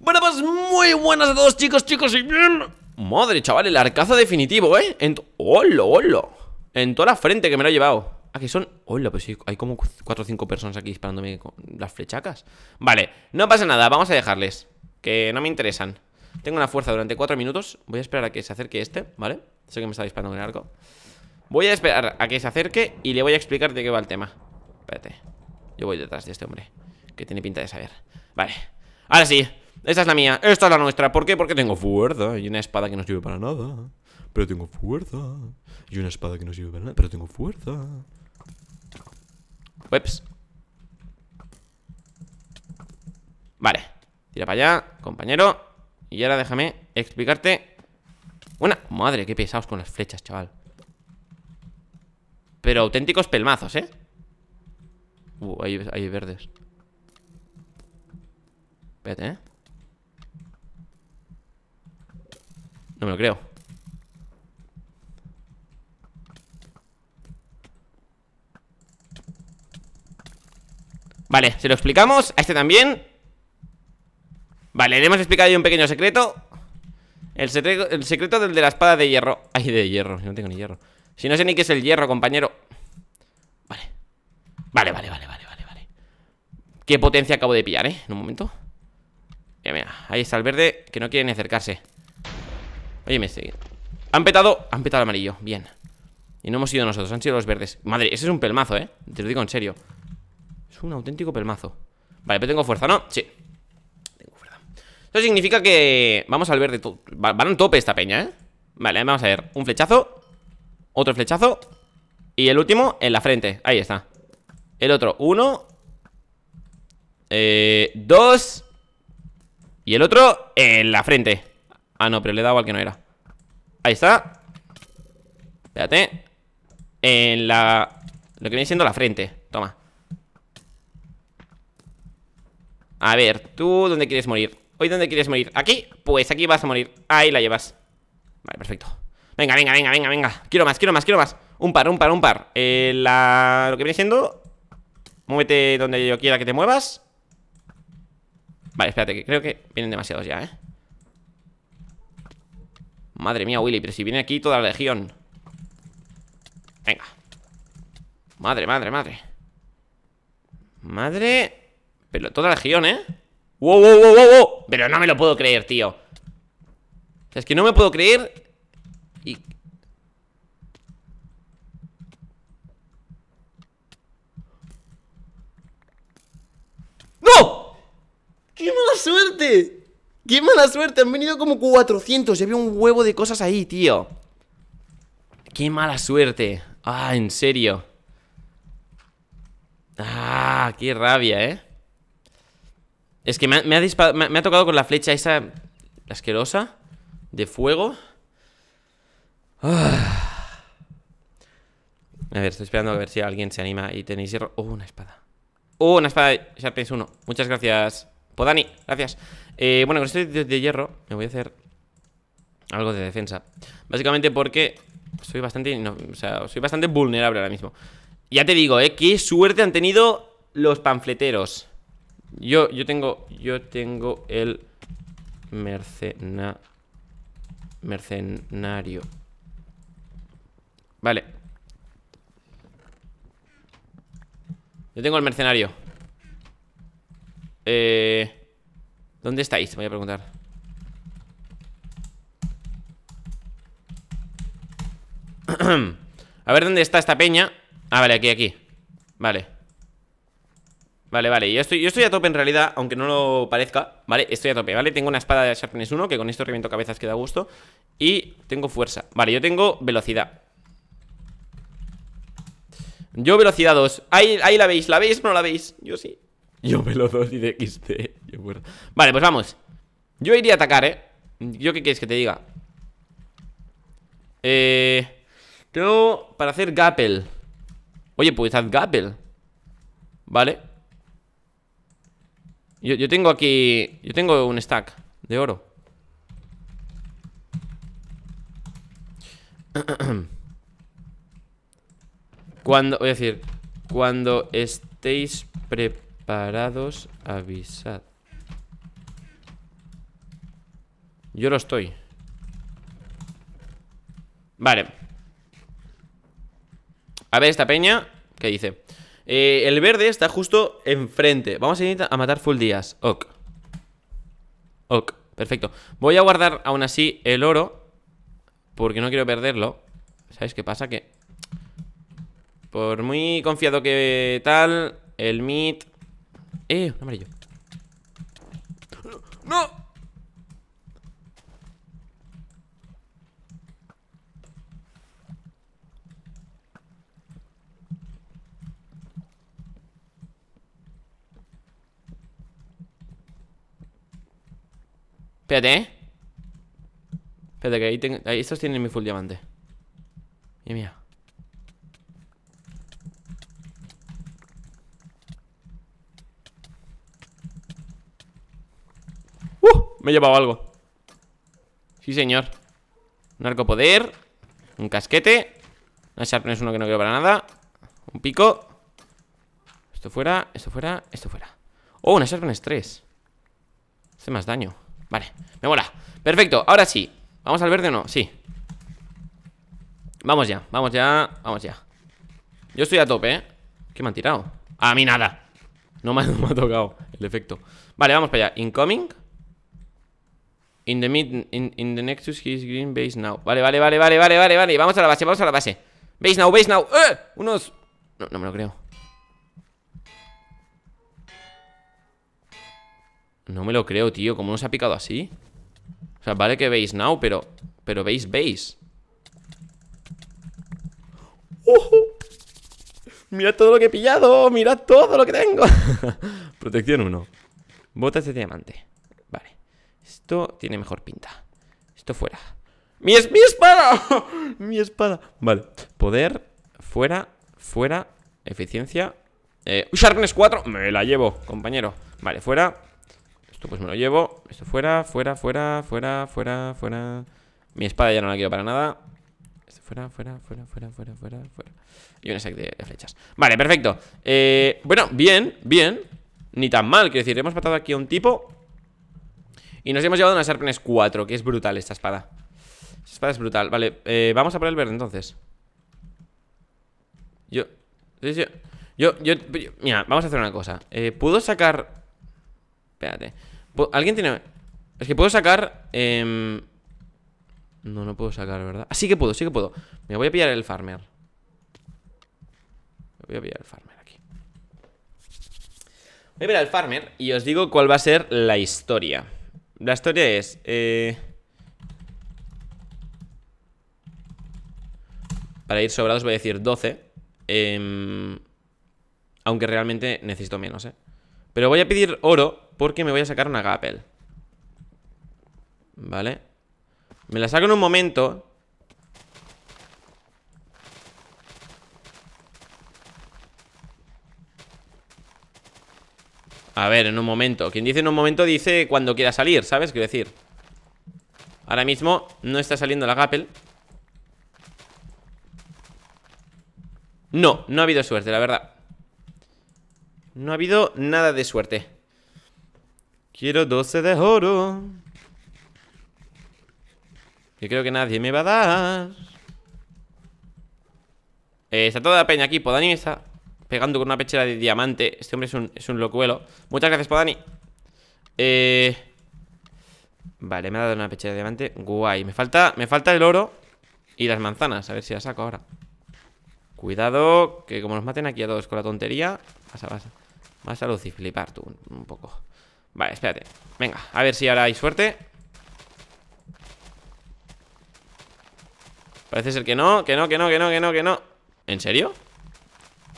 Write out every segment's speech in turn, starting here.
Bueno, pues muy buenas a todos, chicos, chicos, y bien. Madre, chaval, el arcazo definitivo, ¿eh? En ¡Holo, En toda la frente que me lo he llevado. Aquí ah, son. ¡Hola! Pues sí, hay como 4 o 5 personas aquí disparándome con las flechacas. Vale, no pasa nada, vamos a dejarles. Que no me interesan. Tengo una fuerza durante 4 minutos. Voy a esperar a que se acerque este, ¿vale? Sé que me está disparando con el arco. Voy a esperar a que se acerque y le voy a explicar de qué va el tema. Espérate. Yo voy detrás de este hombre. Que tiene pinta de saber. Vale. Ahora sí, esta es la mía, esta es la nuestra ¿Por qué? Porque tengo fuerza y una espada que no sirve para nada Pero tengo fuerza Y una espada que no sirve para nada Pero tengo fuerza Ups Vale, tira para allá, compañero Y ahora déjame explicarte Buena, madre, qué pesados con las flechas, chaval Pero auténticos pelmazos, ¿eh? Uh, ahí hay verdes ¿eh? No me lo creo. Vale, se lo explicamos A este también Vale, le hemos explicado un pequeño secreto el, secreto del de la espada de hierro Ay, de hierro, no tengo ni hierro Si no sé ni qué es el hierro, compañero Vale Vale, vale, vale, vale, vale Qué potencia acabo de pillar, eh En un momento ahí está el verde Que no quiere ni acercarse Oye, me sigue Han petado, han petado el amarillo, bien Y no hemos sido nosotros, han sido los verdes Madre, ese es un pelmazo, eh, te lo digo en serio Es un auténtico pelmazo Vale, pero tengo fuerza, ¿no? Sí Tengo fuerza Eso significa que... Vamos al verde van a un tope esta peña, eh Vale, vamos a ver, un flechazo Otro flechazo Y el último en la frente, ahí está El otro, uno eh, Dos y el otro en la frente Ah, no, pero le he dado al que no era Ahí está Espérate En la... Lo que viene siendo la frente Toma A ver, ¿tú dónde quieres morir? ¿Hoy dónde quieres morir? ¿Aquí? Pues aquí vas a morir Ahí la llevas Vale, perfecto Venga, venga, venga, venga, venga Quiero más, quiero más, quiero más Un par, un par, un par eh, la... Lo que viene siendo Muévete donde yo quiera que te muevas Vale, espérate, que creo que vienen demasiados ya, ¿eh? Madre mía, Willy, pero si viene aquí toda la legión Venga Madre, madre, madre Madre Pero toda la legión, ¿eh? ¡Wow, wow, wow, wow! Pero no me lo puedo creer, tío es que no me puedo creer y, suerte! ¡Qué mala suerte! Han venido como 400 ya había un huevo de cosas ahí, tío. ¡Qué mala suerte! Ah, en serio. Ah, qué rabia, ¿eh? Es que me ha, tocado con la flecha esa asquerosa de fuego. A ver, estoy esperando a ver si alguien se anima y tenéis hierro. Oh, una espada. Oh, una espada de Sharpens 1. Muchas gracias. Podani, pues gracias eh, Bueno, con esto de, hierro me voy a hacer algo de defensa Básicamente porque soy bastante, soy bastante vulnerable ahora mismo Ya te digo, eh, qué suerte han tenido los panfleteros Yo, yo tengo, yo tengo el mercenario Vale Yo tengo el mercenario eh, ¿Dónde estáis? Voy a preguntar. a ver dónde está esta peña. Ah, vale, aquí, aquí. Vale. Vale, vale. Yo estoy, yo estoy a tope en realidad, aunque no lo parezca. Vale, estoy a tope, ¿vale? Tengo una espada de Sharpness 1, que con esto reviento cabezas que da gusto. Y tengo fuerza. Vale, yo tengo velocidad. Yo velocidad 2. Ahí, ahí la veis, ¿la veis o no la veis? Yo sí. Yo me lo doy de XD. Vale, pues vamos. Yo iría a atacar, ¿eh? ¿Yo qué quieres que te diga? Eh... Tengo para hacer Gapel. Oye, pues haz Gapel. Vale. Yo, yo tengo aquí... Yo tengo un stack de oro. Cuando... Voy a decir... Cuando estéis preparados Parados, avisad. Yo lo estoy. Vale. A ver esta peña. ¿Qué dice? Eh, el verde está justo enfrente. Vamos a ir a matar full días. Ok. Ok. Perfecto. Voy a guardar aún así el oro. Porque no quiero perderlo. ¿Sabéis qué pasa? Que... Por muy confiado que tal... El meat... Eh, un amarillo ¡No! Espérate, ¿eh? Espérate, que ahí Ahí, estos tienen mi full diamante. Mira, mía Me he llevado algo Sí, señor Un arco poder Un casquete Una sharpness uno que no quiero para nada Un pico Esto fuera, esto fuera, esto fuera Oh, una sharpness tres Hace más daño Vale, me mola Perfecto, ahora sí ¿Vamos al verde o no? Sí Vamos ya, vamos ya, vamos ya Yo estoy a tope, ¿eh? ¿Qué me han tirado? A mí nada no me, ha, no me, ha tocado el efecto Vale, vamos para allá Incoming In the Nexus, green, base now. Vale, vale, vale, vale, vale, vale, vale. Vamos a la base, vamos a la base. Base now, base now. ¡Eh! Unos. No, me lo creo. No me lo creo, tío. ¿Cómo nos ha picado así? O sea, vale que base now, pero. Pero base, base. Mira todo lo que he pillado. Mira todo lo que tengo. Protección uno. Botas de diamante. Esto tiene mejor pinta. Esto fuera. ¡Mi, es, mi espada! ¡Mi espada! Vale. Poder, fuera, fuera. Eficiencia. Eh, Sharpness 4. Me la llevo, compañero. Vale, fuera. Esto pues me lo llevo. Esto fuera, fuera, fuera, fuera, fuera, fuera. Mi espada ya no la quiero para nada. Esto fuera, fuera, fuera, fuera, fuera, fuera, Y un sack de, flechas. Vale, perfecto. bueno, bien, bien. Ni tan mal. Quiero decir, hemos matado aquí a un tipo y nos hemos llevado una serpens 4, que es brutal esta espada. Esta espada es brutal. Vale, eh, vamos a por el verde entonces. Yo, yo, yo, Mira, vamos a hacer una cosa. Eh, ¿Puedo sacar...? Espérate. ¿Alguien tiene...? Es que puedo sacar... Em, no, no puedo sacar, ¿verdad? Ah, sí que puedo, sí que puedo. Me voy a pillar el farmer. Me voy a pillar el farmer aquí. Voy a pillar el farmer y os digo cuál va a ser la historia. La historia es... Eh, para ir sobrados voy a decir 12. Em, aunque realmente necesito menos, ¿eh? Pero voy a pedir oro porque me voy a sacar una Gapel. ¿Vale? Me la saco en un momento A ver, en un momento Quien dice en un momento dice cuando quiera salir, ¿sabes? Quiero decir Ahora mismo no está saliendo la Gapel No, no ha habido suerte, la verdad No ha habido nada de suerte Quiero 12 de oro Que creo que nadie me va a dar eh, Está toda la peña aquí, Podani pegando con una pechera de diamante. Este hombre es un, es un locuelo. Muchas gracias, Podani. Eh... Vale, me ha dado una pechera de diamante. Guay. Me falta, me falta el oro y las manzanas. A ver si las saco ahora. Cuidado, que como nos maten aquí a todos con la tontería, vas a, vas a, tú un, poco. Vale, espérate. Venga, a ver si ahora hay suerte. Parece ser que no, que no, que no, que no, que no, que no. ¿En serio?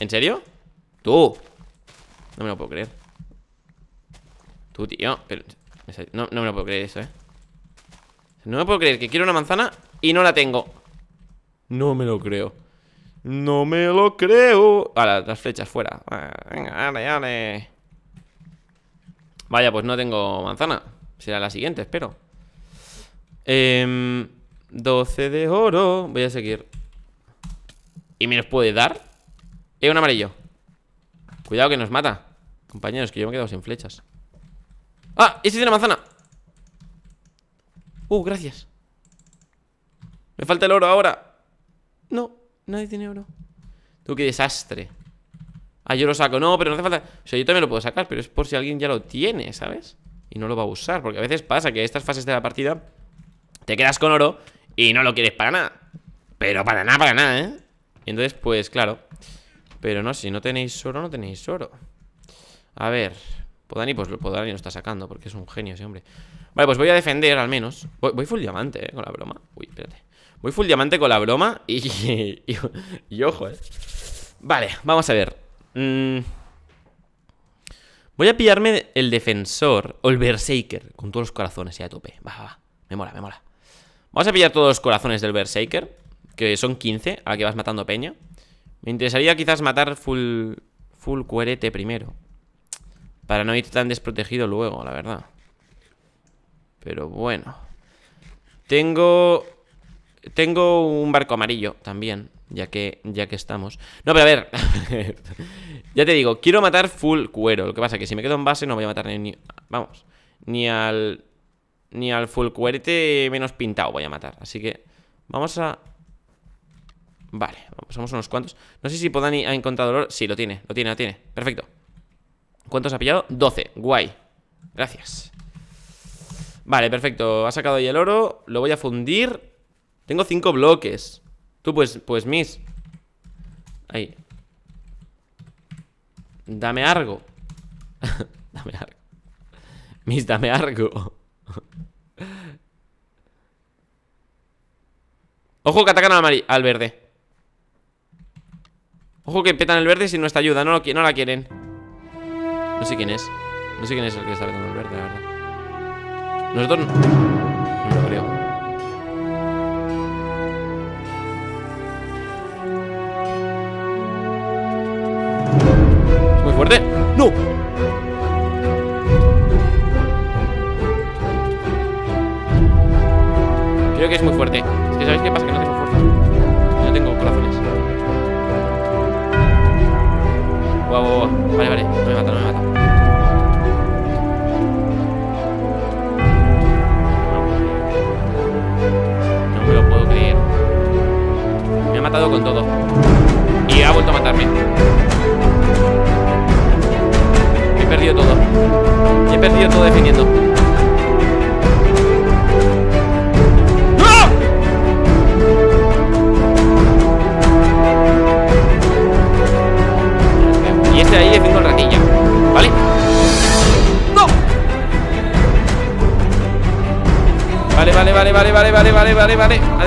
¿En serio? Tú No me lo puedo creer Tú, tío no, me lo puedo creer eso, eh No me puedo creer que quiero una manzana Y no la tengo No me lo creo No me lo creo Ahora, las flechas fuera ah, Venga, dale, dale Vaya, pues no tengo manzana Será la siguiente, espero eh, em, 12 de oro Voy a seguir ¿Y me los puede dar? Eh, un amarillo Cuidado que nos mata Compañeros, que yo me he quedado sin flechas ¡Ah! de este tiene manzana Uh, gracias Me falta el oro ahora No, nadie tiene oro Tú, qué desastre Ah, yo lo saco, no, pero no hace falta O sea, yo también lo puedo sacar, pero es por si alguien ya lo tiene, ¿sabes? Y no lo va a usar, porque a veces pasa que estas fases de la partida Te quedas con oro y no lo quieres para nada Pero para nada, para nada, ¿eh? Y entonces, pues, claro pero no, si no tenéis oro, no tenéis oro. A ver. Podani, pues Podani pues, pues lo está sacando porque es un genio ese hombre. Vale, pues voy a defender al menos. Voy, full diamante, eh, con la broma. Uy, espérate. Voy full diamante con la broma y. y, ojo, eh. Vale, vamos a ver. Mm. Voy a pillarme el defensor o el berserker con todos los corazones ya eh, a tope. Va, va, va. Me mola, me mola. Vamos a pillar todos los corazones del berserker, que son 15, a que vas matando peña. Me interesaría quizás matar full, full cuerete primero. Para no ir tan desprotegido luego, la verdad. Pero bueno. Tengo... Tengo un barco amarillo también, ya que, ya que estamos. No, pero a ver. ya te digo, quiero matar full cuero. Lo que pasa es que si me quedo en base no voy a matar ni... Vamos. Ni al... Ni al full cuerete menos pintado voy a matar. Así que vamos a Vale, pues somos unos cuantos. No sé si Podani ha encontrado el oro. Sí, lo tiene, lo tiene, lo tiene. Perfecto. ¿Cuántos ha pillado? 12. Guay. Gracias. Vale, perfecto. Ha sacado ahí el oro. Lo voy a fundir. Tengo 5 bloques. Tú, pues, pues, Miss Ahí. Dame algo. dame algo. Miss, dame algo. Ojo que atacan al verde. Ojo que petan el verde si no está ayuda, no, no la quieren No sé quién es No sé quién es el que está petando el verde, la verdad Nosotros...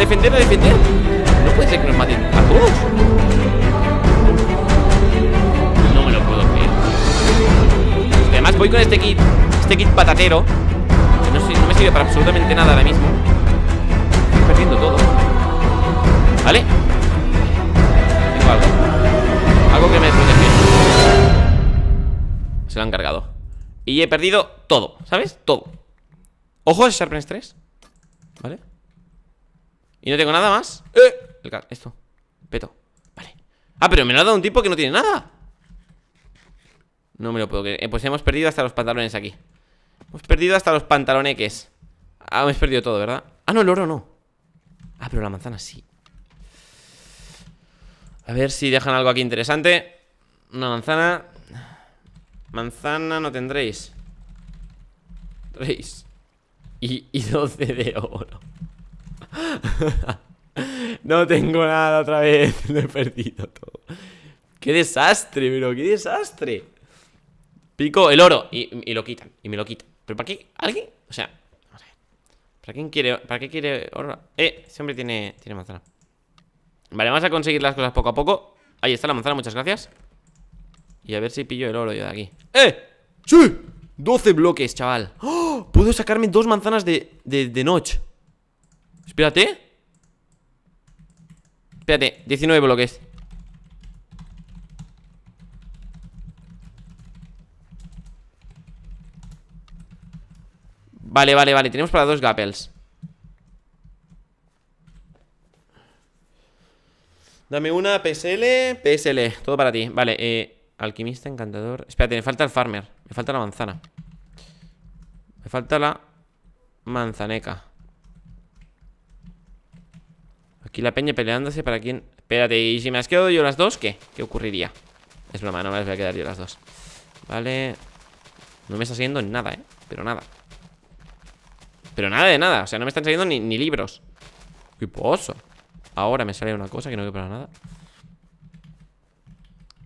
defender, defender. No puede ser que nos maten a todos. No me lo puedo creer. Además voy con este kit, este kit patatero. Que no, me sirve para absolutamente nada ahora mismo. Estoy perdiendo todo. ¿Vale? Tengo algo. Algo que me protege. Se lo han cargado. Y he perdido todo, ¿sabes? Todo. Ojo de Sharpness 3. ¿Vale? Y no tengo nada más ¡Eh! esto, peto Vale Ah, pero me lo ha dado un tipo que no tiene nada No me lo puedo creer eh, Pues hemos perdido hasta los pantalones aquí Hemos perdido hasta los pantaloneques Ah, hemos perdido todo, ¿verdad? Ah, no, el oro no Ah, pero la manzana sí A ver si dejan algo aquí interesante Una manzana Manzana no tendréis Tres y, y 12 de oro no tengo nada otra vez. Lo he perdido todo. ¡Qué desastre, pero ¡Qué desastre! Pico el oro y, y, lo quitan. Y me lo quitan. ¿Pero para qué? ¿Alguien? O sea, ¿Para quién quiere? ¿Para qué quiere oro? Eh, siempre tiene, tiene manzana. Vale, vamos a conseguir las cosas poco a poco. Ahí está la manzana, muchas gracias. Y a ver si pillo el oro yo de aquí. ¡Eh! ¡Sí! 12 bloques, chaval. ¡Oh! Puedo sacarme dos manzanas de, de, de noche. Espérate Espérate, 19 bloques Vale, vale, vale, tenemos para dos gappels Dame una PSL, PSL, todo para ti Vale, eh, alquimista, encantador Espérate, me falta el farmer, me falta la manzana Me falta la manzaneca Aquí la peña peleándose para quién. Espérate, ¿y si me has quedado yo las dos? ¿Qué? ¿Qué ocurriría? Es una mano, me las voy a quedar yo las dos. Vale. No me está saliendo nada, ¿eh? Pero nada. Pero nada de nada. O sea, no me están saliendo ni, libros. ¡Qué pozo! Ahora me sale una cosa que no quiero para nada.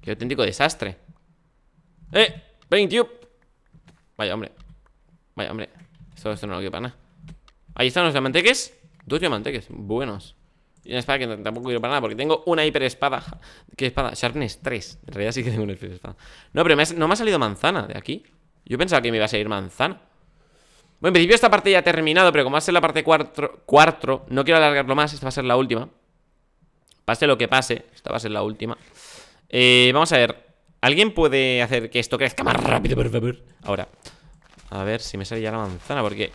¡Qué auténtico desastre! ¡Eh! ¡21! Vaya, hombre. Vaya, hombre. esto no lo quiero para nada. Ahí están los diamanteques. Dos diamanteques. Buenos. Y una espada que tampoco quiero para nada, porque tengo una hiperespada ¿Qué espada? Sharpness 3. En realidad sí que tengo una hiperespada No, pero no me ha salido manzana de aquí. Yo pensaba que me iba a salir manzana. Bueno, en principio esta parte ya ha terminado, pero como va a ser la parte 4, no quiero alargarlo más, esta va a ser la última. Pase lo que pase, esta va a ser la última. Eh, vamos a ver. ¿Alguien puede hacer que esto crezca más rápido, por favor? Ahora. A ver si me sale ya la manzana, porque...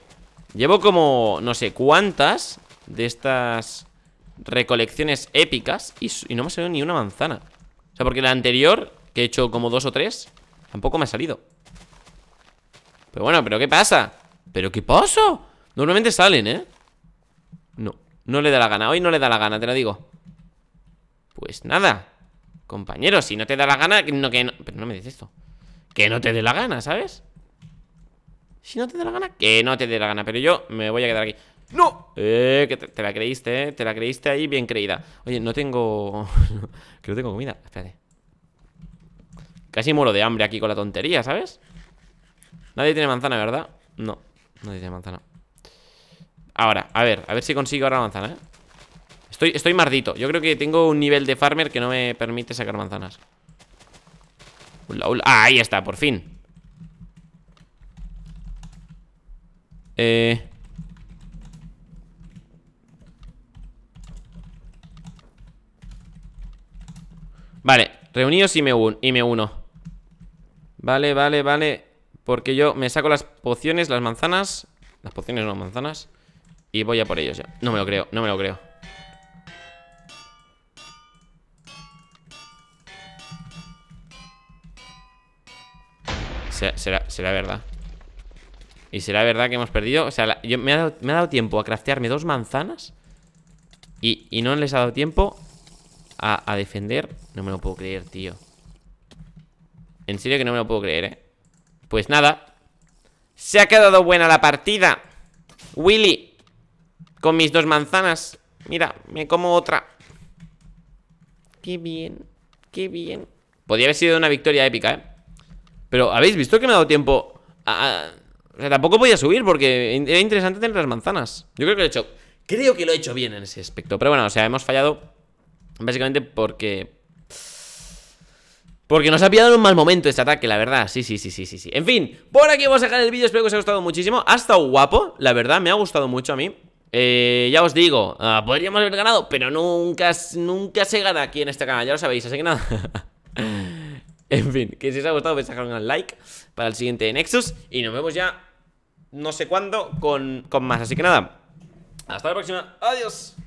Llevo como... No sé cuántas de estas recolecciones épicas y, no me ha salido ni una manzana. O sea, porque la anterior, que he hecho como dos o tres, tampoco me ha salido. Pero bueno, ¿pero qué pasa? ¿Pero qué pasa? Normalmente salen, ¿eh? No, no le da la gana. Hoy no le da la gana, te lo digo. Pues nada. Compañero, si no te da la gana, no, que no... Pero no me dices esto. Que no te dé la gana, ¿sabes? Si no te da la gana, que no te dé la gana Pero yo me voy a quedar aquí ¡No! Eh, que te, la creíste, ¿eh? Te la creíste ahí bien creída. Oye, no tengo... que no tengo comida. Espérate. Casi muero de hambre aquí con la tontería, ¿sabes? Nadie tiene manzana, ¿verdad? No, nadie tiene manzana. Ahora, a ver, a ver si consigo ahora manzana, ¿eh? Estoy, estoy mardito. Yo creo que tengo un nivel de farmer que no me permite sacar manzanas. Ah, ahí está, por fin. Eh... Vale, reunidos y me, y uno Vale, vale, vale Porque yo me saco las pociones, las manzanas Las pociones no, manzanas Y voy a por ellos ya No me lo creo, no me lo creo Será, será, verdad Y será verdad que hemos perdido O sea, me, ha dado, tiempo a craftearme dos manzanas y no les ha dado tiempo a, defender. No me lo puedo creer, tío. En serio que no me lo puedo creer, ¿eh? Pues nada. Se ha quedado buena la partida. Willy. Con mis dos manzanas. Mira, me como otra. Qué bien. Qué bien. Podría haber sido una victoria épica, ¿eh? Pero, ¿habéis visto que me ha dado tiempo O sea, tampoco podía subir porque era interesante tener las manzanas. Yo creo que lo he hecho... Creo que lo he hecho bien en ese aspecto. Pero bueno, o sea, hemos fallado Básicamente porque... Porque nos ha pillado en un mal momento este ataque, la verdad Sí, sí, sí, sí, sí, sí En fin, por aquí vamos a dejar el vídeo Espero que os haya gustado muchísimo Ha estado guapo, la verdad Me ha gustado mucho a mí eh, ya os digo, ah, podríamos haber ganado, pero nunca, nunca se gana aquí en este canal, ya lo sabéis, así que nada. en fin, que si os ha gustado, vais pues dejar un like para el siguiente Nexus y nos vemos ya no sé cuándo con, con más. Así que nada, hasta la próxima, adiós.